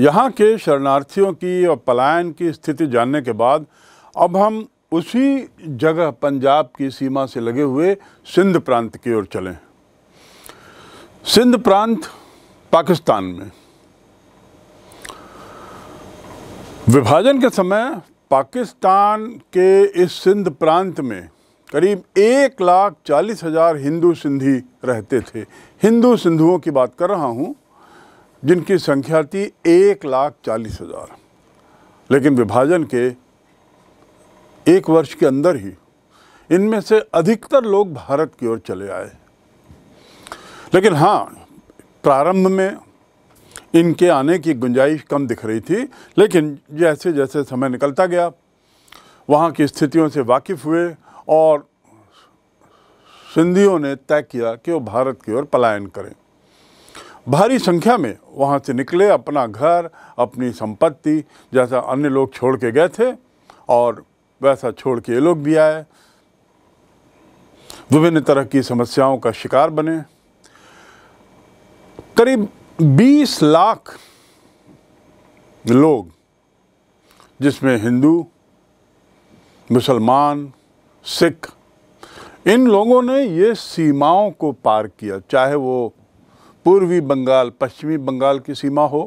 यहाँ के शरणार्थियों की और पलायन की स्थिति जानने के बाद अब हम उसी जगह पंजाब की सीमा से लगे हुए सिंध प्रांत की ओर चलें सिंध प्रांत पाकिस्तान में विभाजन के समय पाकिस्तान के इस सिंध प्रांत में करीब एक लाख चालीस हज़ार हिंदू सिंधी रहते थे हिंदू सिंधुओं की बात कर रहा हूँ जिनकी संख्या थी एक लाख चालीस हज़ार लेकिन विभाजन के एक वर्ष के अंदर ही इनमें से अधिकतर लोग भारत की ओर चले आए लेकिन हाँ प्रारंभ में इनके आने की गुंजाइश कम दिख रही थी लेकिन जैसे जैसे समय निकलता गया वहाँ की स्थितियों से वाकिफ़ हुए और सिंधियों ने तय किया कि वो भारत की ओर पलायन करें भारी संख्या में वहाँ से निकले अपना घर अपनी संपत्ति जैसा अन्य लोग छोड़ के गए थे और वैसा छोड़ के ये लोग भी आए विभिन्न तरह की समस्याओं का शिकार बने करीब 20 लाख लोग जिसमें हिंदू मुसलमान सिख इन लोगों ने ये सीमाओं को पार किया चाहे वो पूर्वी बंगाल पश्चिमी बंगाल की सीमा हो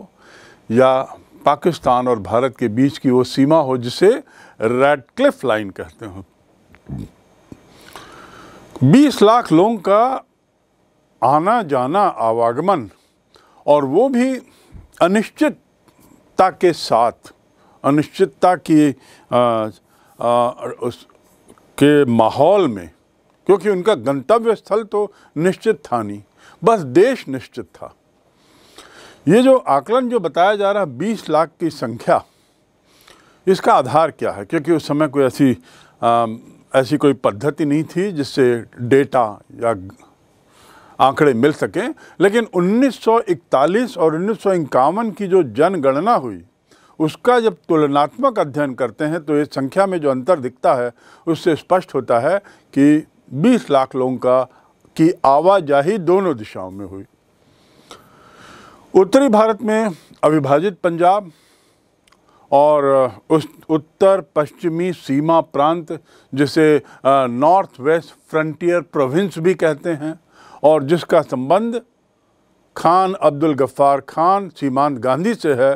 या पाकिस्तान और भारत के बीच की वो सीमा हो जिसे रेडक्लिफ लाइन कहते हैं 20 लाख लोगों का आना जाना आवागमन और वो भी अनिश्चितता के साथ अनिश्चितता की आ, आ, उस के माहौल में क्योंकि उनका गंतव्य स्थल तो निश्चित था नहीं बस देश निश्चित था ये जो आकलन जो बताया जा रहा है 20 लाख की संख्या इसका आधार क्या है क्योंकि उस समय कोई ऐसी आ, ऐसी कोई पद्धति नहीं थी जिससे डेटा या आंकड़े मिल सकें लेकिन 1941 और उन्नीस की जो जनगणना हुई उसका जब तुलनात्मक अध्ययन करते हैं तो इस संख्या में जो अंतर दिखता है उससे स्पष्ट होता है कि 20 लाख लोगों का की आवाजाही दोनों दिशाओं में हुई उत्तरी भारत में अविभाजित पंजाब और उस उत्तर पश्चिमी सीमा प्रांत जिसे नॉर्थ वेस्ट फ्रंटियर प्रोविंस भी कहते हैं और जिसका संबंध खान अब्दुल गफ्फार खान सीमांत गांधी से है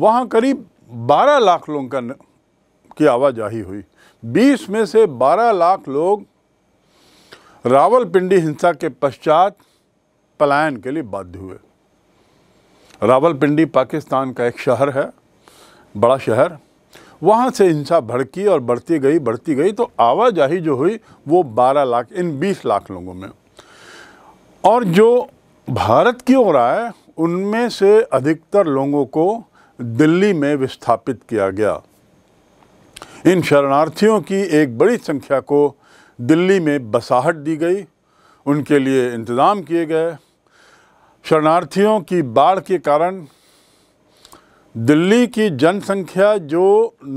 वहाँ करीब 12 लाख लोगों का की आवाजाही हुई 20 में से 12 लाख लोग रावलपिंडी हिंसा के पश्चात पलायन के लिए बाध्य हुए रावलपिंडी पाकिस्तान का एक शहर है बड़ा शहर वहाँ से हिंसा भड़की और बढ़ती गई बढ़ती गई तो आवाजाही जो हुई वो 12 लाख इन 20 लाख लोगों में और जो भारत की ओर आए उनमें से अधिकतर लोगों को दिल्ली में विस्थापित किया गया इन शरणार्थियों की एक बड़ी संख्या को दिल्ली में बसाहट दी गई उनके लिए इंतज़ाम किए गए शरणार्थियों की बाढ़ के कारण दिल्ली की जनसंख्या जो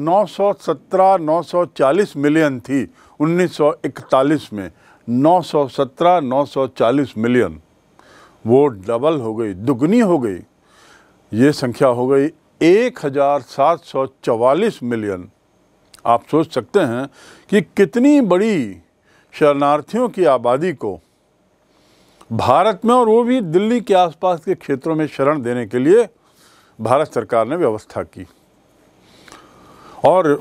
917 940 मिलियन थी 1941 में 917 940 मिलियन वो डबल हो गई दुगनी हो गई ये संख्या हो गई 1744 मिलियन आप सोच सकते हैं कि कितनी बड़ी शरणार्थियों की आबादी को भारत में और वो भी दिल्ली के आसपास के क्षेत्रों में शरण देने के लिए भारत सरकार ने व्यवस्था की और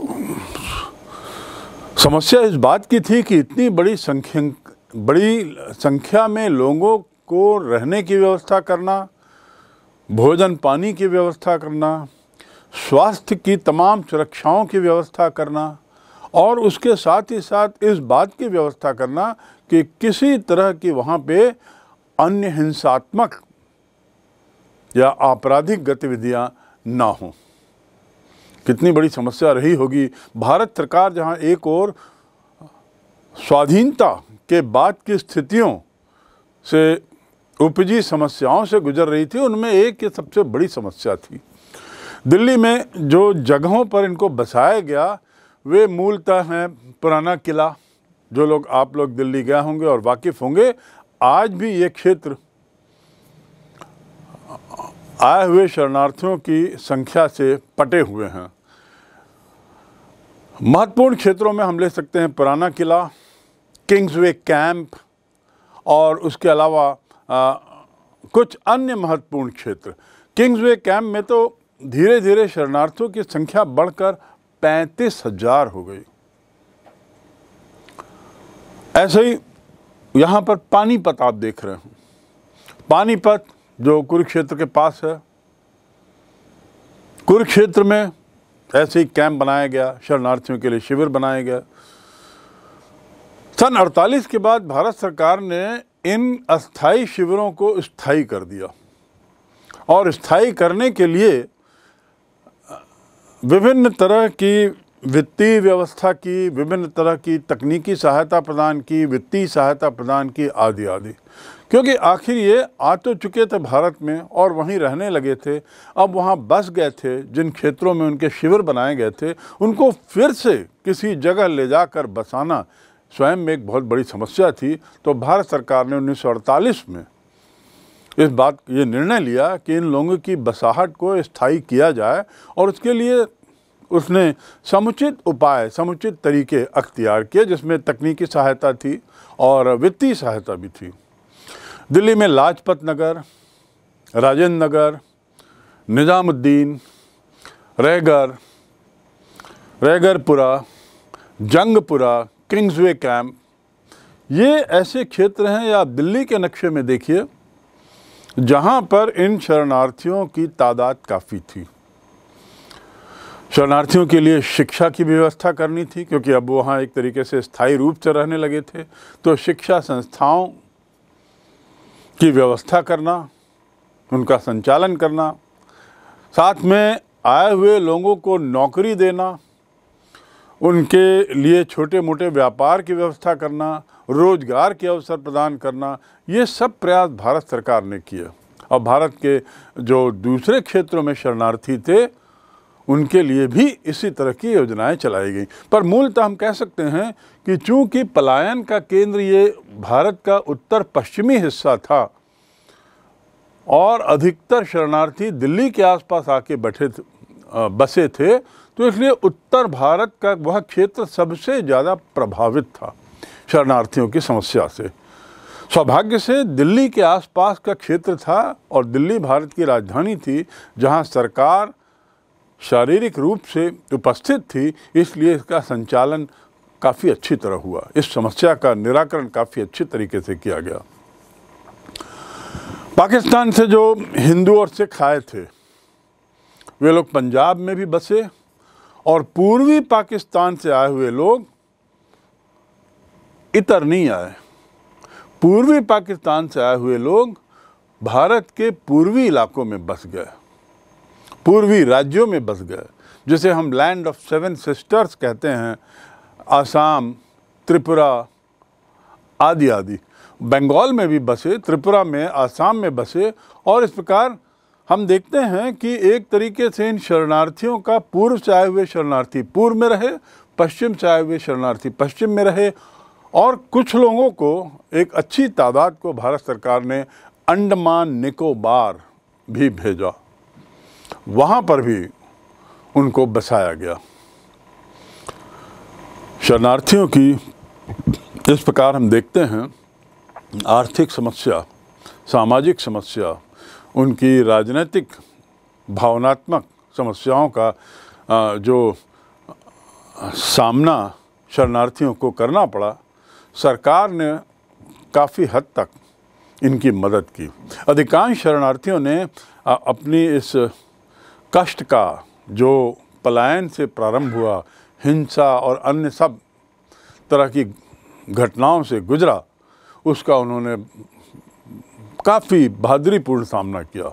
समस्या इस बात की थी कि इतनी बड़ी संख्या बड़ी संख्या में लोगों को रहने की व्यवस्था करना भोजन पानी की व्यवस्था करना स्वास्थ्य की तमाम सुरक्षाओं की व्यवस्था करना और उसके साथ ही साथ इस बात की व्यवस्था करना कि किसी तरह की वहाँ पे अन्य हिंसात्मक या आपराधिक गतिविधियाँ ना हों कितनी बड़ी समस्या रही होगी भारत सरकार जहाँ एक और स्वाधीनता के बाद की स्थितियों से उपजी समस्याओं से गुजर रही थी उनमें एक ये सबसे बड़ी समस्या थी दिल्ली में जो जगहों पर इनको बसाया गया वे मूलतः हैं पुराना किला जो लोग आप लोग दिल्ली गए होंगे और वाकिफ़ होंगे आज भी ये क्षेत्र आए हुए शरणार्थियों की संख्या से पटे हुए हैं महत्वपूर्ण क्षेत्रों में हम ले सकते हैं पुराना किला किंग्सवे कैंप और उसके अलावा आ, कुछ अन्य महत्वपूर्ण क्षेत्र किंग्सवे कैंप में तो धीरे धीरे शरणार्थियों की संख्या बढ़कर पैंतीस हजार हो गई ऐसे ही यहाँ पर पानीपत आप देख रहे हैं पानीपत जो कुरुक्षेत्र के पास है कुरुक्षेत्र में ऐसे ही कैंप बनाया गया शरणार्थियों के लिए शिविर बनाया गया सन 48 के बाद भारत सरकार ने इन अस्थाई शिविरों को स्थाई कर दिया और स्थाई करने के लिए विभिन्न तरह की वित्तीय व्यवस्था की विभिन्न तरह की तकनीकी सहायता प्रदान की वित्तीय सहायता प्रदान की आदि आदि क्योंकि आखिर ये आ तो चुके थे भारत में और वहीं रहने लगे थे अब वहाँ बस गए थे जिन क्षेत्रों में उनके शिविर बनाए गए थे उनको फिर से किसी जगह ले जाकर बसाना स्वयं में एक बहुत बड़ी समस्या थी तो भारत सरकार ने उन्नीस में इस बात ये निर्णय लिया कि इन लोगों की बसाहट को स्थायी किया जाए और उसके लिए उसने समुचित उपाय समुचित तरीके अख्तियार किए जिसमें तकनीकी सहायता थी और वित्तीय सहायता भी थी दिल्ली में लाजपत नगर राजेंद्र नगर निज़ामुद्दीन रैगर रैगरपुरा जंगपुरा किंग्सवे कैंप ये ऐसे क्षेत्र हैं या आप दिल्ली के नक्शे में देखिए जहाँ पर इन शरणार्थियों की तादाद काफ़ी थी शरणार्थियों के लिए शिक्षा की व्यवस्था करनी थी क्योंकि अब वहाँ एक तरीके से स्थायी रूप से रहने लगे थे तो शिक्षा संस्थाओं की व्यवस्था करना उनका संचालन करना साथ में आए हुए लोगों को नौकरी देना उनके लिए छोटे मोटे व्यापार की व्यवस्था करना रोजगार के अवसर प्रदान करना ये सब प्रयास भारत सरकार ने किया और भारत के जो दूसरे क्षेत्रों में शरणार्थी थे उनके लिए भी इसी तरह की योजनाएं चलाई गई पर मूलतः हम कह सकते हैं कि चूंकि पलायन का केंद्र ये भारत का उत्तर पश्चिमी हिस्सा था और अधिकतर शरणार्थी दिल्ली के आसपास आके बैठे बसे थे तो इसलिए उत्तर भारत का वह क्षेत्र सबसे ज़्यादा प्रभावित था शरणार्थियों की समस्या से सौभाग्य से दिल्ली के आसपास का क्षेत्र था और दिल्ली भारत की राजधानी थी जहां सरकार शारीरिक रूप से उपस्थित थी इसलिए इसका संचालन काफ़ी अच्छी तरह हुआ इस समस्या का निराकरण काफ़ी अच्छी तरीके से किया गया पाकिस्तान से जो हिंदू और सिख आए थे वे लोग पंजाब में भी बसे और पूर्वी पाकिस्तान से आए हुए लोग इतर नहीं आए पूर्वी पाकिस्तान से आए हुए लोग भारत के पूर्वी इलाकों में बस गए पूर्वी राज्यों में बस गए जिसे हम लैंड ऑफ सेवन सिस्टर्स कहते हैं आसाम त्रिपुरा आदि आदि बंगाल में भी बसे त्रिपुरा में आसाम में बसे और इस प्रकार हम देखते हैं कि एक तरीके से इन शरणार्थियों का पूर्व से आए हुए शरणार्थी पूर्व में रहे पश्चिम से आए हुए शरणार्थी पश्चिम में रहे और कुछ लोगों को एक अच्छी तादाद को भारत सरकार ने अंडमान निकोबार भी भेजा वहाँ पर भी उनको बसाया गया शरणार्थियों की इस प्रकार हम देखते हैं आर्थिक समस्या सामाजिक समस्या उनकी राजनीतिक भावनात्मक समस्याओं का जो सामना शरणार्थियों को करना पड़ा सरकार ने काफ़ी हद तक इनकी मदद की अधिकांश शरणार्थियों ने अपनी इस कष्ट का जो पलायन से प्रारंभ हुआ हिंसा और अन्य सब तरह की घटनाओं से गुजरा उसका उन्होंने काफ़ी बहादुरीपूर्ण सामना किया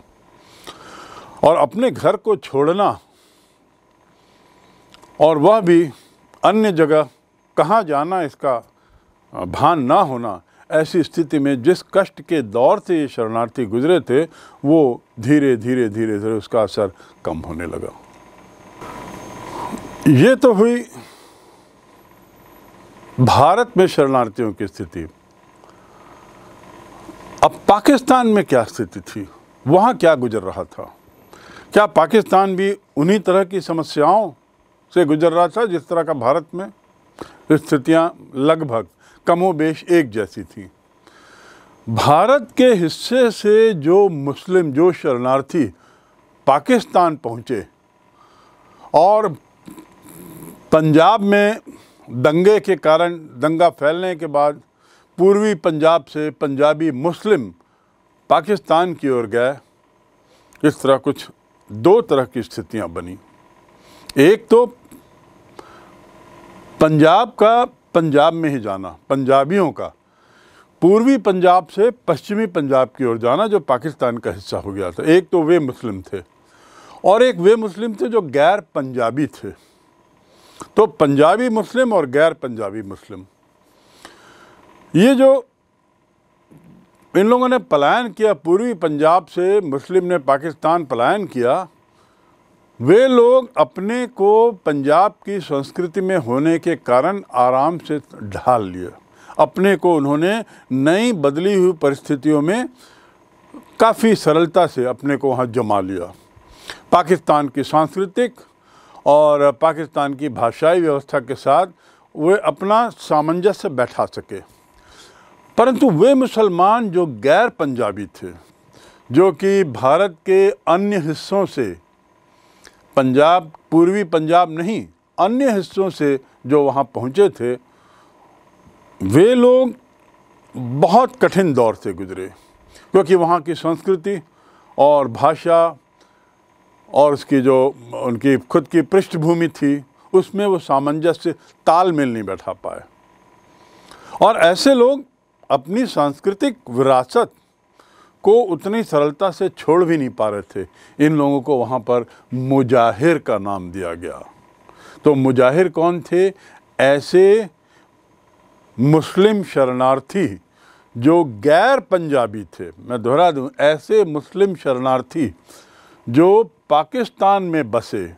और अपने घर को छोड़ना और वह भी अन्य जगह कहाँ जाना इसका भान ना होना ऐसी स्थिति में जिस कष्ट के दौर से ये शरणार्थी गुजरे थे वो धीरे धीरे धीरे धीरे उसका असर कम होने लगा ये तो हुई भारत में शरणार्थियों की स्थिति अब पाकिस्तान में क्या स्थिति थी वहाँ क्या गुजर रहा था क्या पाकिस्तान भी उन्हीं तरह की समस्याओं से गुजर रहा था जिस तरह का भारत में स्थितियाँ लगभग कमोबेश एक जैसी थी भारत के हिस्से से जो मुस्लिम जो शरणार्थी पाकिस्तान पहुँचे और पंजाब में दंगे के कारण दंगा फैलने के बाद पूर्वी पंजाब से पंजाबी मुस्लिम पाकिस्तान की ओर गए इस तरह कुछ दो तरह की स्थितियां बनी एक तो पंजाब का पंजाब में ही जाना पंजाबियों का पूर्वी पंजाब से पश्चिमी पंजाब की ओर जाना जो पाकिस्तान का हिस्सा हो गया था एक तो वे मुस्लिम थे और एक वे मुस्लिम थे जो गैर पंजाबी थे तो पंजाबी मुस्लिम और गैर पंजाबी मुस्लिम ये जो इन लोगों ने पलायन किया पूर्वी पंजाब से मुस्लिम ने पाकिस्तान पलायन किया वे लोग अपने को पंजाब की संस्कृति में होने के कारण आराम से ढाल लिए अपने को उन्होंने नई बदली हुई परिस्थितियों में काफ़ी सरलता से अपने को वहाँ जमा लिया पाकिस्तान की सांस्कृतिक और पाकिस्तान की भाषाई व्यवस्था के साथ वे अपना सामंजस्य बैठा सके परंतु वे मुसलमान जो गैर पंजाबी थे जो कि भारत के अन्य हिस्सों से पंजाब पूर्वी पंजाब नहीं अन्य हिस्सों से जो वहाँ पहुँचे थे वे लोग बहुत कठिन दौर से गुजरे क्योंकि वहाँ की संस्कृति और भाषा और उसकी जो उनकी खुद की पृष्ठभूमि थी उसमें वो सामंजस्य तालमेल नहीं बैठा पाए और ऐसे लोग अपनी सांस्कृतिक विरासत को उतनी सरलता से छोड़ भी नहीं पा रहे थे इन लोगों को वहाँ पर मुजाहिर का नाम दिया गया तो मुजाहिर कौन थे ऐसे मुस्लिम शरणार्थी जो गैर पंजाबी थे मैं दोहरा दूँ ऐसे मुस्लिम शरणार्थी जो पाकिस्तान में बसे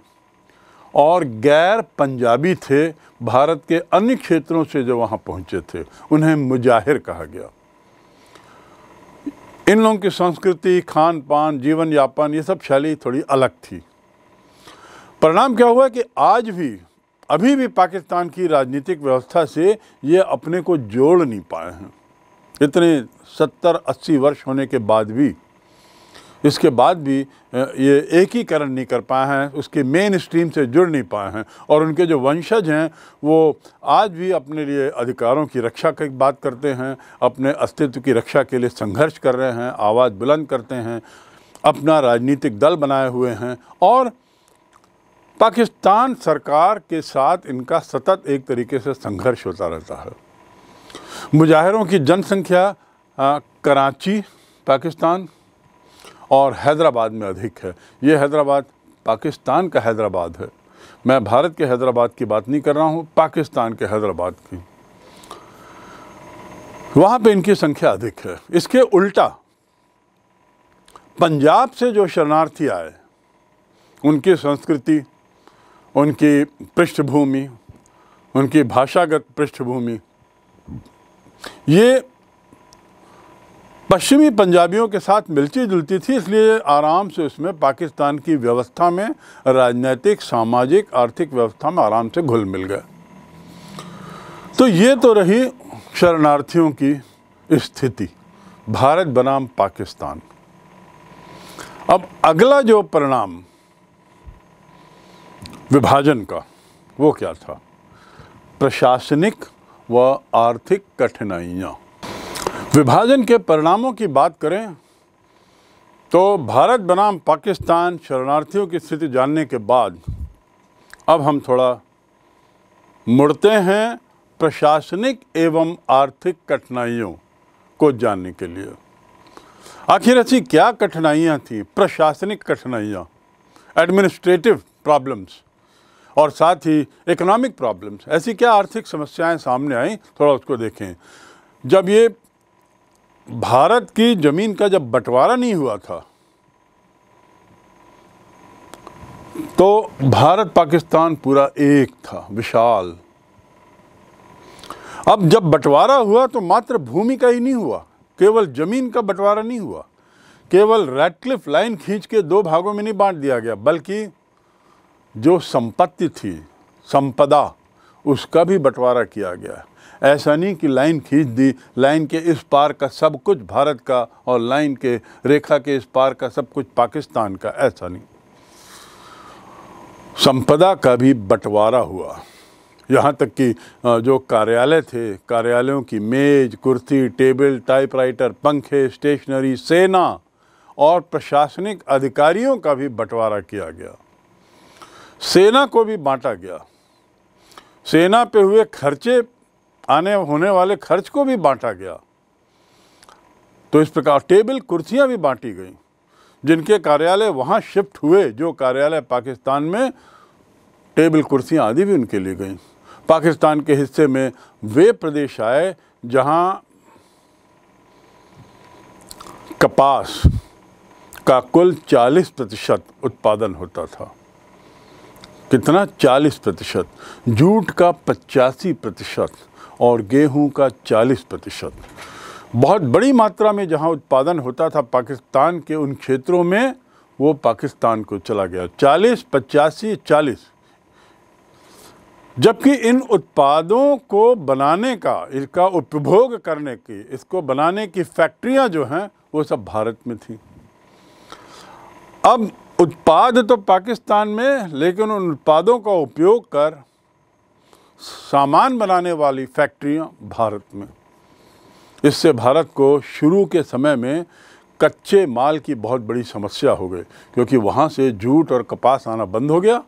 और गैर पंजाबी थे भारत के अन्य क्षेत्रों से जो वहाँ पहुँचे थे उन्हें मुजाहिर कहा गया इन लोगों की संस्कृति खान पान जीवन यापन ये सब शैली थोड़ी अलग थी परिणाम क्या हुआ कि आज भी अभी भी पाकिस्तान की राजनीतिक व्यवस्था से ये अपने को जोड़ नहीं पाए हैं इतने सत्तर अस्सी वर्ष होने के बाद भी इसके बाद भी ये एकीकरण नहीं कर पाए हैं उसके मेन स्ट्रीम से जुड़ नहीं पाए हैं और उनके जो वंशज हैं वो आज भी अपने लिए अधिकारों की रक्षा की बात करते हैं अपने अस्तित्व की रक्षा के लिए संघर्ष कर रहे हैं आवाज़ बुलंद करते हैं अपना राजनीतिक दल बनाए हुए हैं और पाकिस्तान सरकार के साथ इनका सतत एक तरीके से संघर्ष होता रहता है मुजाहिरों की जनसंख्या कराची पाकिस्तान और हैदराबाद में अधिक है ये हैदराबाद पाकिस्तान का हैदराबाद है मैं भारत के हैदराबाद की बात नहीं कर रहा हूँ पाकिस्तान के हैदराबाद की वहाँ पे इनकी संख्या अधिक है इसके उल्टा पंजाब से जो शरणार्थी आए उनकी संस्कृति उनकी पृष्ठभूमि उनकी भाषागत पृष्ठभूमि ये पश्चिमी पंजाबियों के साथ मिलती जुलती थी इसलिए आराम से उसमें पाकिस्तान की व्यवस्था में राजनीतिक सामाजिक आर्थिक व्यवस्था में आराम से घुल मिल गए तो ये तो रही शरणार्थियों की स्थिति भारत बनाम पाकिस्तान अब अगला जो परिणाम विभाजन का वो क्या था प्रशासनिक व आर्थिक कठिनाइयाँ विभाजन के परिणामों की बात करें तो भारत बनाम पाकिस्तान शरणार्थियों की स्थिति जानने के बाद अब हम थोड़ा मुड़ते हैं प्रशासनिक एवं आर्थिक कठिनाइयों को जानने के लिए आखिर ऐसी क्या कठिनाइयाँ थीं प्रशासनिक कठिनाइयाँ एडमिनिस्ट्रेटिव प्रॉब्लम्स और साथ ही इकोनॉमिक प्रॉब्लम्स ऐसी क्या आर्थिक समस्याएं सामने आई थोड़ा उसको देखें जब ये भारत की ज़मीन का जब बंटवारा नहीं हुआ था तो भारत पाकिस्तान पूरा एक था विशाल अब जब बंटवारा हुआ तो मात्र भूमि का ही नहीं हुआ केवल ज़मीन का बंटवारा नहीं हुआ केवल रेडक्लिफ लाइन खींच के दो भागों में नहीं बांट दिया गया बल्कि जो संपत्ति थी संपदा उसका भी बंटवारा किया गया ऐसा नहीं कि लाइन खींच दी लाइन के इस पार का सब कुछ भारत का और लाइन के रेखा के इस पार का सब कुछ पाकिस्तान का ऐसा नहीं संपदा का भी बंटवारा हुआ यहाँ तक कि जो कार्यालय थे कार्यालयों की मेज कुर्सी टेबल टाइपराइटर पंखे स्टेशनरी सेना और प्रशासनिक अधिकारियों का भी बंटवारा किया गया सेना को भी बांटा गया सेना पे हुए खर्चे आने होने वाले खर्च को भी बांटा गया तो इस प्रकार टेबल कुर्सियां भी बांटी गई जिनके कार्यालय वहाँ शिफ्ट हुए जो कार्यालय पाकिस्तान में टेबल कुर्सियाँ आदि भी उनके लिए गई पाकिस्तान के हिस्से में वे प्रदेश आए जहाँ कपास का कुल 40 प्रतिशत उत्पादन होता था कितना 40 प्रतिशत जूट का पचासी प्रतिशत और गेहूं का 40 प्रतिशत बहुत बड़ी मात्रा में जहां उत्पादन होता था पाकिस्तान के उन क्षेत्रों में वो पाकिस्तान को चला गया 40 पचासी चालीस जबकि इन उत्पादों को बनाने का इसका उपभोग करने की इसको बनाने की फैक्ट्रियां जो हैं वो सब भारत में थी अब उत्पाद तो पाकिस्तान में लेकिन उन उत्पादों का उपयोग कर सामान बनाने वाली फैक्ट्रियां भारत में इससे भारत को शुरू के समय में कच्चे माल की बहुत बड़ी समस्या हो गई क्योंकि वहाँ से जूट और कपास आना बंद हो गया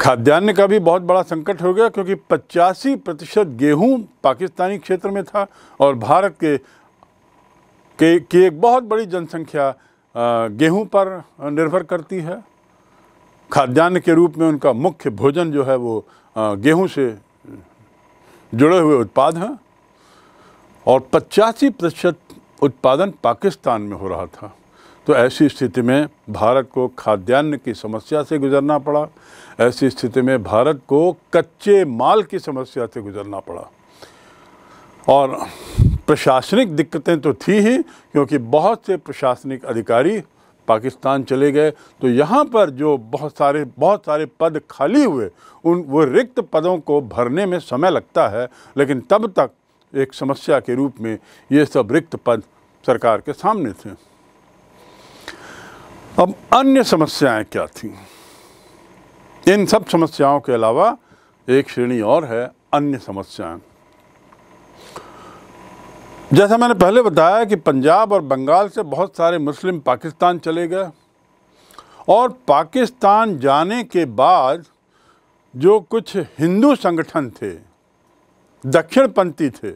खाद्यान्न का भी बहुत बड़ा संकट हो गया क्योंकि पचासी प्रतिशत गेहूँ पाकिस्तानी क्षेत्र में था और भारत के के की एक बहुत बड़ी जनसंख्या गेहूँ पर निर्भर करती है खाद्यान्न के रूप में उनका मुख्य भोजन जो है वो गेहूं से जुड़े हुए उत्पाद हैं और पचासी प्रतिशत उत्पादन पाकिस्तान में हो रहा था तो ऐसी स्थिति में भारत को खाद्यान्न की समस्या से गुजरना पड़ा ऐसी स्थिति में भारत को कच्चे माल की समस्या से गुजरना पड़ा और प्रशासनिक दिक्कतें तो थी ही क्योंकि बहुत से प्रशासनिक अधिकारी पाकिस्तान चले गए तो यहाँ पर जो बहुत सारे बहुत सारे पद खाली हुए उन वो रिक्त पदों को भरने में समय लगता है लेकिन तब तक एक समस्या के रूप में ये सब रिक्त पद सरकार के सामने थे अब अन्य समस्याएं क्या थी इन सब समस्याओं के अलावा एक श्रेणी और है अन्य समस्याएं जैसा मैंने पहले बताया कि पंजाब और बंगाल से बहुत सारे मुस्लिम पाकिस्तान चले गए और पाकिस्तान जाने के बाद जो कुछ हिंदू संगठन थे दक्षिणपंथी थे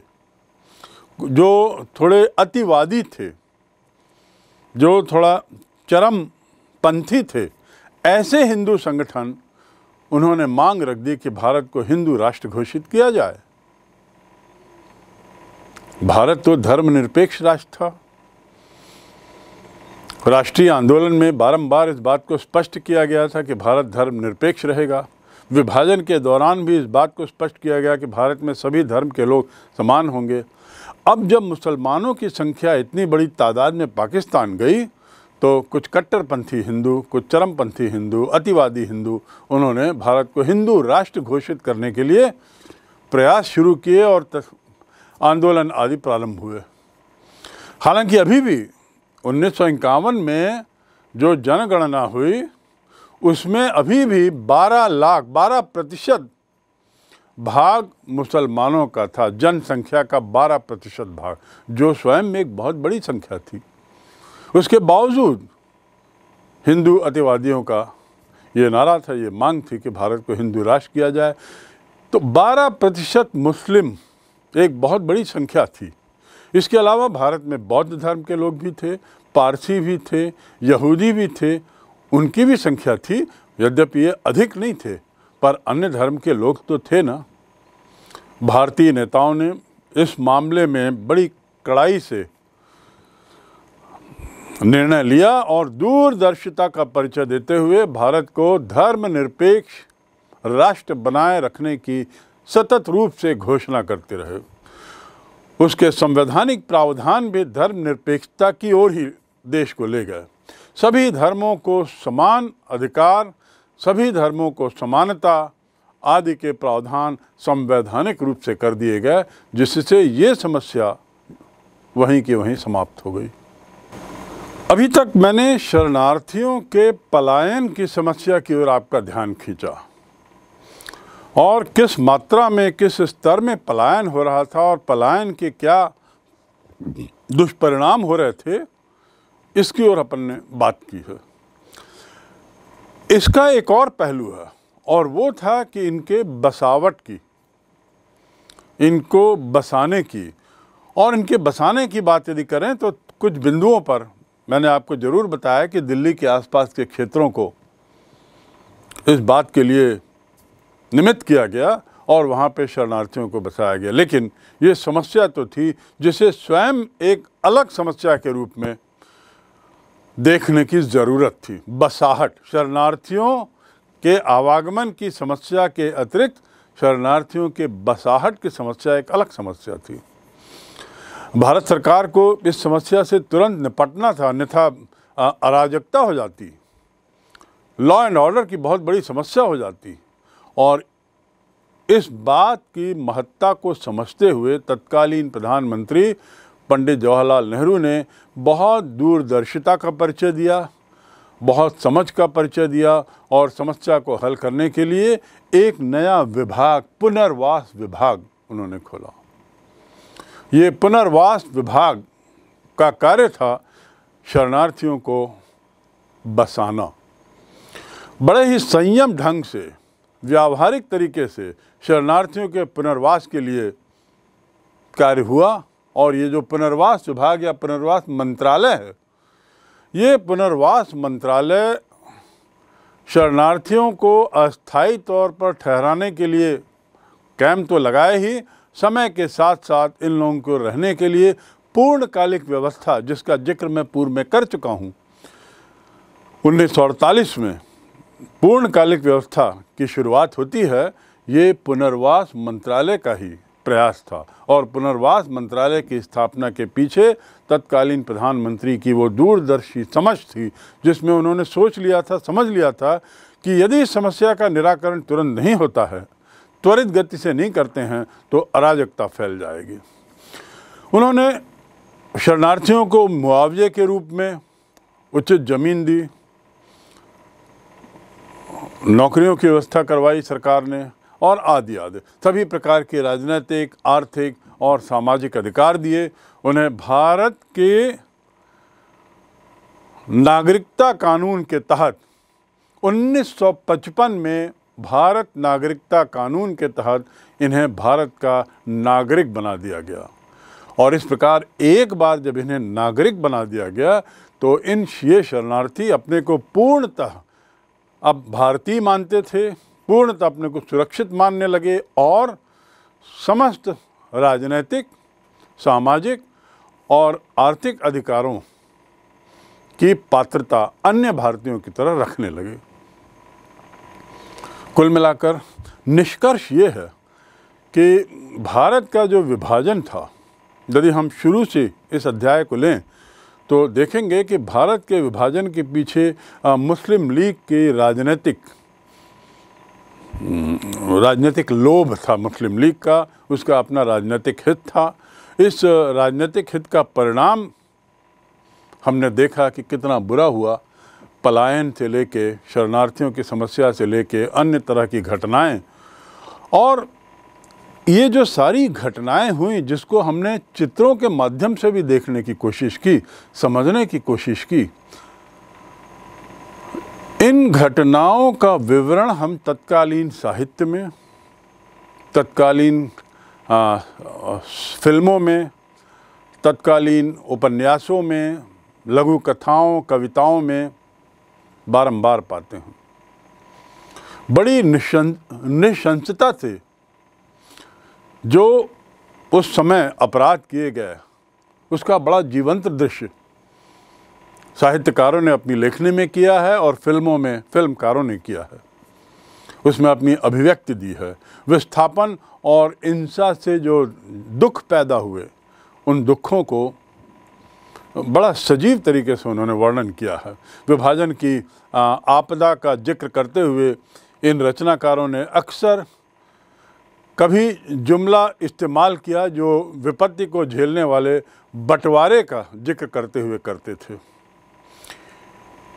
जो थोड़े अतिवादी थे जो थोड़ा चरम पंथी थे ऐसे हिंदू संगठन उन्होंने मांग रख दी कि भारत को हिंदू राष्ट्र घोषित किया जाए भारत तो धर्मनिरपेक्ष राष्ट्र था राष्ट्रीय आंदोलन में बारंबार इस बात को स्पष्ट किया गया था कि भारत धर्मनिरपेक्ष रहेगा विभाजन के दौरान भी इस बात को स्पष्ट किया गया कि भारत में सभी धर्म के लोग समान होंगे अब जब मुसलमानों की संख्या इतनी बड़ी तादाद में पाकिस्तान गई तो कुछ कट्टरपंथी हिंदू कुछ चरमपंथी हिंदू अतिवादी हिंदू उन्होंने भारत को हिंदू राष्ट्र घोषित करने के लिए प्रयास शुरू किए और आंदोलन आदि प्रारंभ हुए हालांकि अभी भी उन्नीस में जो जनगणना हुई उसमें अभी भी 12 लाख 12 प्रतिशत भाग मुसलमानों का था जनसंख्या का 12 प्रतिशत भाग जो स्वयं में एक बहुत बड़ी संख्या थी उसके बावजूद हिंदू अतिवादियों का ये नारा था ये मांग थी कि भारत को हिंदू राष्ट्र किया जाए तो 12 प्रतिशत मुस्लिम एक बहुत बड़ी संख्या थी इसके अलावा भारत में बौद्ध धर्म के लोग भी थे पारसी भी थे यहूदी भी थे उनकी भी संख्या थी यद्यपि ये अधिक नहीं थे पर अन्य धर्म के लोग तो थे ना भारतीय नेताओं ने इस मामले में बड़ी कड़ाई से निर्णय लिया और दूरदर्शिता का परिचय देते हुए भारत को धर्मनिरपेक्ष राष्ट्र बनाए रखने की सतत रूप से घोषणा करते रहे उसके संवैधानिक प्रावधान भी धर्मनिरपेक्षता की ओर ही देश को ले गए सभी धर्मों को समान अधिकार सभी धर्मों को समानता आदि के प्रावधान संवैधानिक रूप से कर दिए गए जिससे ये समस्या वहीं की वहीं समाप्त हो गई अभी तक मैंने शरणार्थियों के पलायन की समस्या की ओर आपका ध्यान खींचा और किस मात्रा में किस स्तर में पलायन हो रहा था और पलायन के क्या दुष्परिणाम हो रहे थे इसकी ओर अपन ने बात की है इसका एक और पहलू है और वो था कि इनके बसावट की इनको बसाने की और इनके बसाने की बात यदि करें तो कुछ बिंदुओं पर मैंने आपको ज़रूर बताया कि दिल्ली के आसपास के क्षेत्रों को इस बात के लिए निमित्त किया गया और वहाँ पे शरणार्थियों को बसाया गया लेकिन ये समस्या तो थी जिसे स्वयं एक अलग समस्या के रूप में देखने की ज़रूरत थी बसाहट शरणार्थियों के आवागमन की समस्या के अतिरिक्त शरणार्थियों के बसाहट की समस्या एक अलग समस्या थी भारत सरकार को इस समस्या से तुरंत निपटना था अन्यथा अराजकता हो जाती लॉ एंड ऑर्डर की बहुत बड़ी समस्या हो जाती और इस बात की महत्ता को समझते हुए तत्कालीन प्रधानमंत्री पंडित जवाहरलाल नेहरू ने बहुत दूरदर्शिता का परिचय दिया बहुत समझ का परिचय दिया और समस्या को हल करने के लिए एक नया विभाग पुनर्वास विभाग उन्होंने खोला ये पुनर्वास विभाग का कार्य था शरणार्थियों को बसाना बड़े ही संयम ढंग से व्यावहारिक तरीके से शरणार्थियों के पुनर्वास के लिए कार्य हुआ और ये जो पुनर्वास विभाग या पुनर्वास मंत्रालय है ये पुनर्वास मंत्रालय शरणार्थियों को अस्थाई तौर पर ठहराने के लिए कैंप तो लगाए ही समय के साथ साथ इन लोगों को रहने के लिए पूर्णकालिक व्यवस्था जिसका जिक्र मैं पूर्व में कर चुका हूँ उन्नीस में पूर्णकालिक व्यवस्था की शुरुआत होती है ये पुनर्वास मंत्रालय का ही प्रयास था और पुनर्वास मंत्रालय की स्थापना के पीछे तत्कालीन प्रधानमंत्री की वो दूरदर्शी समझ थी जिसमें उन्होंने सोच लिया था समझ लिया था कि यदि समस्या का निराकरण तुरंत नहीं होता है त्वरित गति से नहीं करते हैं तो अराजकता फैल जाएगी उन्होंने शरणार्थियों को मुआवजे के रूप में उचित ज़मीन दी नौकरियों की व्यवस्था करवाई सरकार ने और आदि आदि सभी प्रकार के राजनीतिक आर्थिक और सामाजिक अधिकार दिए उन्हें भारत के नागरिकता कानून के तहत 1955 में भारत नागरिकता कानून के तहत इन्हें भारत का नागरिक बना दिया गया और इस प्रकार एक बार जब इन्हें नागरिक बना दिया गया तो इन ये शरणार्थी अपने को पूर्णतः अब भारतीय मानते थे पूर्णतः अपने को सुरक्षित मानने लगे और समस्त राजनैतिक सामाजिक और आर्थिक अधिकारों की पात्रता अन्य भारतीयों की तरह रखने लगे कुल मिलाकर निष्कर्ष ये है कि भारत का जो विभाजन था यदि हम शुरू से इस अध्याय को लें तो देखेंगे कि भारत के विभाजन के पीछे मुस्लिम लीग के राजनीतिक राजनीतिक लोभ था मुस्लिम लीग का उसका अपना राजनीतिक हित था इस राजनीतिक हित का परिणाम हमने देखा कि कितना बुरा हुआ पलायन से लेके शरणार्थियों की समस्या से लेके अन्य तरह की घटनाएं और ये जो सारी घटनाएं हुई जिसको हमने चित्रों के माध्यम से भी देखने की कोशिश की समझने की कोशिश की इन घटनाओं का विवरण हम तत्कालीन साहित्य में तत्कालीन फिल्मों में तत्कालीन उपन्यासों में लघु कथाओं कविताओं में बारंबार पाते हैं बड़ी निशंस निशंसता से जो उस समय अपराध किए गए उसका बड़ा जीवंत दृश्य साहित्यकारों ने अपनी लेखनी में किया है और फिल्मों में फिल्मकारों ने किया है उसमें अपनी अभिव्यक्ति दी है विस्थापन और हिंसा से जो दुख पैदा हुए उन दुखों को बड़ा सजीव तरीके से उन्होंने वर्णन किया है विभाजन की आपदा का जिक्र करते हुए इन रचनाकारों ने अक्सर कभी जुमला इस्तेमाल किया जो विपत्ति को झेलने वाले बंटवारे का जिक्र करते हुए करते थे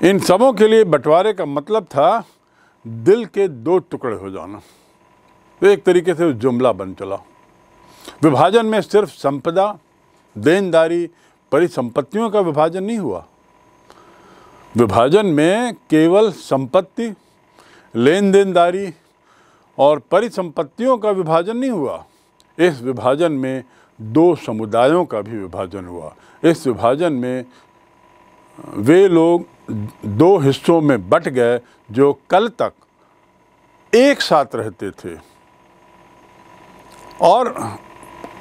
इन सबों के लिए बंटवारे का मतलब था दिल के दो टुकड़े हो जाना तो एक तरीके से जुमला बन चला विभाजन में सिर्फ संपदा देनदारी परिसंपत्तियों का विभाजन नहीं हुआ विभाजन में केवल संपत्ति लेन देनदारी और परिसंपत्तियों का विभाजन नहीं हुआ इस विभाजन में दो समुदायों का भी विभाजन हुआ इस विभाजन में वे लोग दो हिस्सों में बट गए जो कल तक एक साथ रहते थे और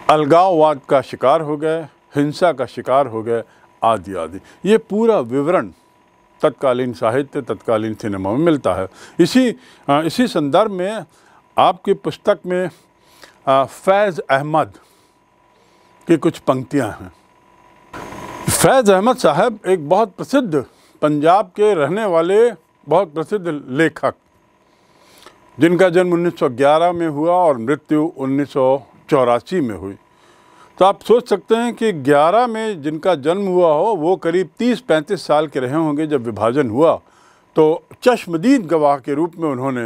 अलगाववाद का शिकार हो गए हिंसा का शिकार हो गए आदि आदि ये पूरा विवरण तत्कालीन साहित्य तत्कालीन सिनेमा में मिलता है इसी इसी संदर्भ में आपकी पुस्तक में फैज़ अहमद की कुछ पंक्तियां हैं फैज़ अहमद साहब एक बहुत प्रसिद्ध पंजाब के रहने वाले बहुत प्रसिद्ध लेखक जिनका जन्म 1911 में हुआ और मृत्यु उन्नीस में हुई तो आप सोच सकते हैं कि 11 में जिनका जन्म हुआ हो वो करीब 30-35 साल के रहे होंगे जब विभाजन हुआ तो चश्मदीद गवाह के रूप में उन्होंने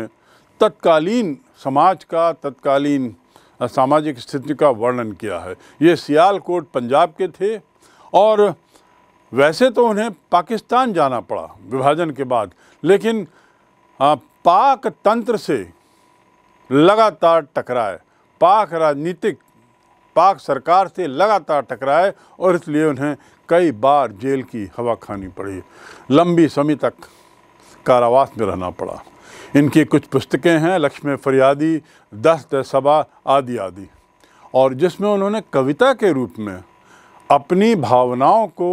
तत्कालीन समाज का तत्कालीन सामाजिक स्थिति का वर्णन किया है ये सियालकोट पंजाब के थे और वैसे तो उन्हें पाकिस्तान जाना पड़ा विभाजन के बाद लेकिन पाक तंत्र से लगातार टकराए पाक राजनीतिक पाक सरकार से लगातार टकराए और इसलिए उन्हें कई बार जेल की हवा खानी पड़ी लंबी समय तक कारावास में रहना पड़ा इनकी कुछ पुस्तकें हैं लक्ष्मी फरियादी दस्त सबा आदि आदि और जिसमें उन्होंने कविता के रूप में अपनी भावनाओं को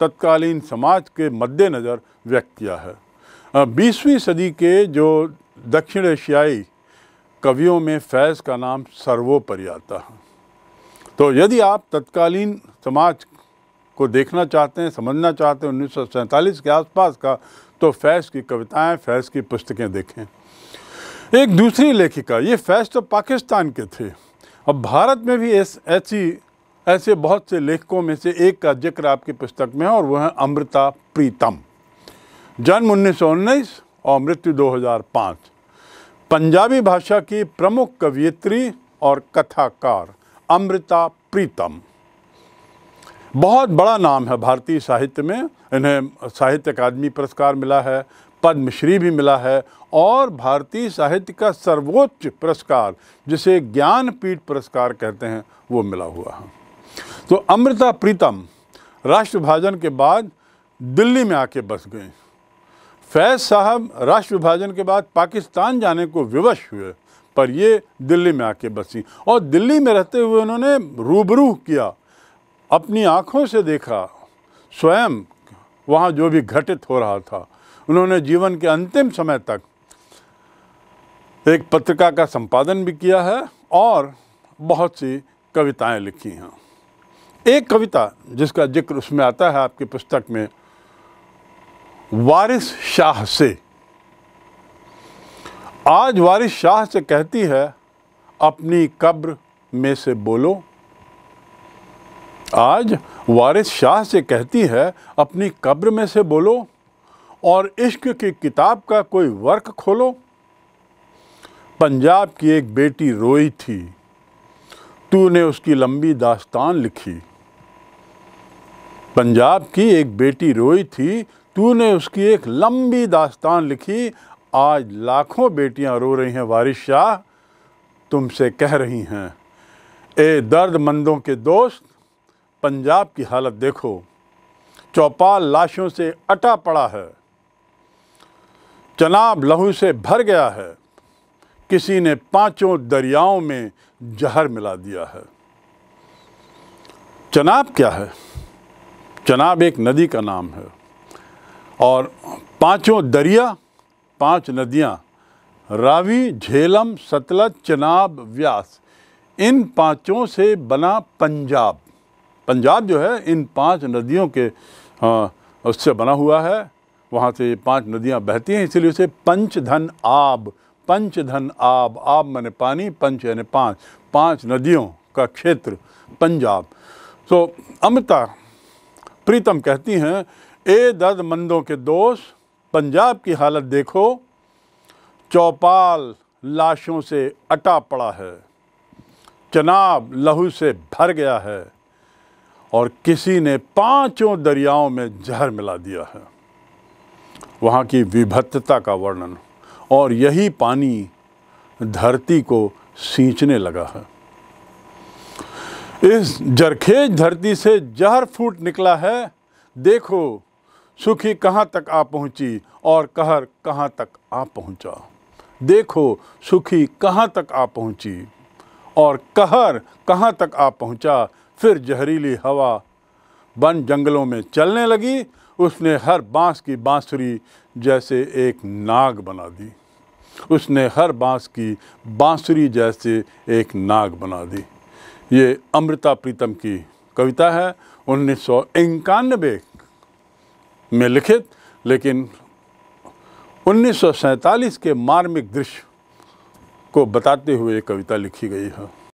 तत्कालीन समाज के मद्देनज़र व्यक्त किया है बीसवीं सदी के जो दक्षिण एशियाई कवियों में फैज़ का नाम सर्वोपरि आता है तो यदि आप तत्कालीन समाज को देखना चाहते हैं समझना चाहते हैं उन्नीस के आसपास का तो फैज की कविताएं फैज की पुस्तकें देखें एक दूसरी लेखिका ये फैज तो पाकिस्तान के थे अब भारत में भी ऐस ऐसी ऐसे बहुत से लेखकों में से एक का जिक्र आपकी पुस्तक में है और वह है अमृता प्रीतम जन्म उन्नीस और मृत्यु 2005 पंजाबी भाषा की प्रमुख कवियत्री और कथाकार अमृता प्रीतम बहुत बड़ा नाम है भारतीय साहित्य में इन्हें साहित्य अकादमी पुरस्कार मिला है पद्मश्री भी मिला है और भारतीय साहित्य का सर्वोच्च पुरस्कार जिसे ज्ञानपीठ पुरस्कार कहते हैं वो मिला हुआ है तो अमृता प्रीतम राष्ट्रभाजन के बाद दिल्ली में आके बस गए फैज़ साहब राष्ट्र विभाजन के बाद पाकिस्तान जाने को विवश हुए पर ये दिल्ली में आके बसी और दिल्ली में रहते हुए उन्होंने रूबरू किया अपनी आँखों से देखा स्वयं वहाँ जो भी घटित हो रहा था उन्होंने जीवन के अंतिम समय तक एक पत्रिका का संपादन भी किया है और बहुत सी कविताएं लिखी हैं एक कविता जिसका जिक्र उसमें आता है आपकी पुस्तक में वारिस शाह से आज वारिस शाह से कहती है अपनी कब्र में से बोलो आज वारिस शाह से कहती है अपनी कब्र में से बोलो और इश्क की किताब का कोई वर्क खोलो पंजाब की एक बेटी रोई थी तूने उसकी लंबी दास्तान लिखी पंजाब की एक बेटी रोई थी तूने उसकी एक लंबी दास्तान लिखी आज लाखों बेटियां रो रही हैं वारिस शाह तुमसे कह रही हैं ए दर्द मंदों के दोस्त पंजाब की हालत देखो चौपाल लाशों से अटा पड़ा है चनाब लहू से भर गया है किसी ने पांचों दरियाओं में जहर मिला दिया है चनाब क्या है चनाब एक नदी का नाम है और पांचों दरिया पांच नदियां रावी झेलम सतलज चनाब व्यास इन पांचों से बना पंजाब पंजाब जो है इन पांच नदियों के उससे बना हुआ है वहाँ से ये पांच नदियाँ बहती हैं इसलिए उसे पंचधन आब पंचधन आब आब मैंने पानी पंच यानी पांच पांच नदियों का क्षेत्र पंजाब तो अमृता प्रीतम कहती हैं ए दर्द मंदों के दोस्त पंजाब की हालत देखो चौपाल लाशों से अटा पड़ा है चनाब लहू से भर गया है और किसी ने पांचों दरियाओं में जहर मिला दिया है वहाँ की विभत्तता का वर्णन और यही पानी धरती को सींचने लगा है इस जरखेज धरती से जहर फूट निकला है देखो सुखी कहाँ तक आ पहुँची और कहर कहाँ तक आ पहुँचा देखो सुखी कहाँ तक आ पहुँची और कहर कहाँ तक आ पहुँचा फिर जहरीली हवा बन जंगलों में चलने लगी उसने हर बांस की बांसुरी जैसे एक नाग बना दी उसने हर बांस की बांसुरी जैसे एक नाग बना दी ये अमृता प्रीतम की कविता है उन्नीस सौ इक्यानबे में लिखित लेकिन उन्नीस के मार्मिक दृश्य को बताते हुए कविता लिखी गई है